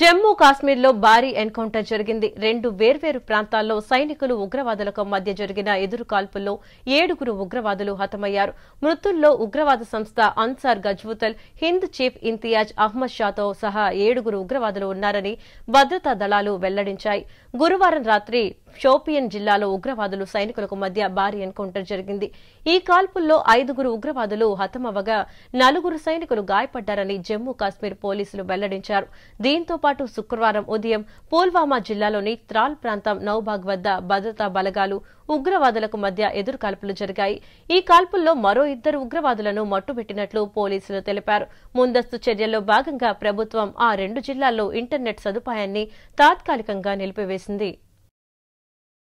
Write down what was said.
జమ్మూ కాశ్మీర్లో భారీ ఎన్కౌంటర్ జరిగింది రెండు వేర్వేరు ప్రాంతాల్లో సైనికులు ఉగ్రవాదులకు మధ్య జరిగిన ఎదురు కాల్పుల్లో ఏడుగురు ఉగ్రవాదులు హతమయ్యారు మృతుల్లో ఉగ్రవాద సంస్థ అన్సార్ గజ్వుతల్ హింద్ చీఫ్ ఇంతియాజ్ అహ్మద్ షాతో సహా ఏడుగురు ఉగ్రవాదులు ఉన్నారని భద్రతా దళాలు వెల్లడించాయి గురువారం రాత్రి షోపియన్ జిల్లాలో ఉగ్రవాదులు సైనికులకు మధ్య భారీ ఎన్కౌంటర్ జరిగింది ఈ కాల్పుల్లో ఐదుగురు ఉగ్రవాదులు హతమవ్వగా నలుగురు సైనికులు గాయపడ్డారని జమ్మూ కాశ్మీర్ పోలీసులు వెల్లడించారు దీంతో పాటు శుక్రవారం ఉదయం పుల్వామా జిల్లాలోని త్రాల్ ప్రాంతం నౌబాగ్ వద్ద భద్రతా బలగాలు ఉగ్రవాదులకు మధ్య ఎదురు కాల్పులు జరిగాయి ఈ కాల్పుల్లో మరో ఇద్దరు ఉగ్రవాదులను మట్టుబెట్టినట్లు పోలీసులు తెలిపారు ముందస్తు చర్యల్లో భాగంగా ప్రభుత్వం ఆ రెండు జిల్లాల్లో ఇంటర్నెట్ సదుపాయాన్ని తాత్కాలికంగా నిలిపివేసింది